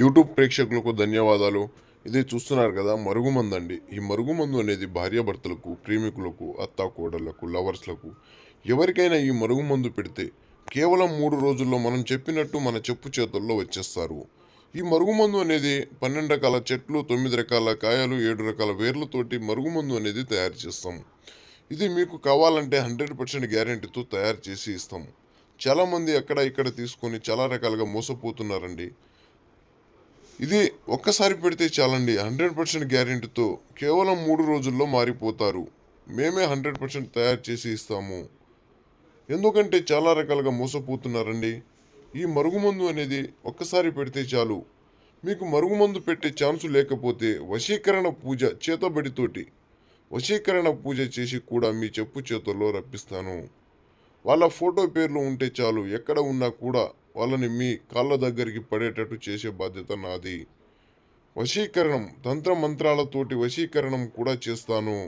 YouTube ప్రేక్షకులకు ధన్యవాదాలు ఇది చూస్తున్నారు కదా మరుగుమందండి ఈ మరుగుమందు అనేది భార్యాభర్తలకు ప్రేమికులకు అత్తాకోడళ్లకు లవర్స్లకు ఎవరికైనా ఈ మరుగుమందు పెడితే కేవలం మూడు రోజుల్లో మనం చెప్పినట్టు మన చెప్పు చేతుల్లో వచ్చేస్తారు ఈ మరుగుమందు అనేది పన్నెండు రకాల చెట్లు తొమ్మిది రకాల కాయలు ఏడు రకాల వేర్లతోటి మరుగుమందు అనేది తయారు చేస్తాం ఇది మీకు కావాలంటే హండ్రెడ్ పర్సెంట్ గ్యారంటీతో తయారు చేసి ఇస్తాం చాలామంది అక్కడ ఇక్కడ తీసుకొని చాలా రకాలుగా మోసపోతున్నారండి ఇది ఒక్కసారి పెడితే చాలండి హండ్రెడ్ పర్సెంట్ గ్యారెంటీతో కేవలం మూడు రోజుల్లో మారిపోతారు మేమే హండ్రెడ్ పర్సెంట్ తయారు చేసి ఇస్తాము ఎందుకంటే చాలా రకాలుగా మోసపోతున్నారండి ఈ మరుగుమందు అనేది ఒక్కసారి పెడితే చాలు మీకు మరుగుమందు పెట్టే ఛాన్సు లేకపోతే వశీకరణ పూజ చేతబడితోటి వశీకరణ పూజ చేసి కూడా మీ చెప్పు చేతుల్లో రప్పిస్తాను వాళ్ళ ఫోటో పేర్లు ఉంటే చాలు ఎక్కడ ఉన్నా కూడా వాళ్ళని మీ కాళ్ళ దగ్గరికి పడేటట్టు చేసే బాధ్యత నాది వశీకరణం తంత్రమంత్రాలతోటి వశీకరణం కూడా చేస్తాను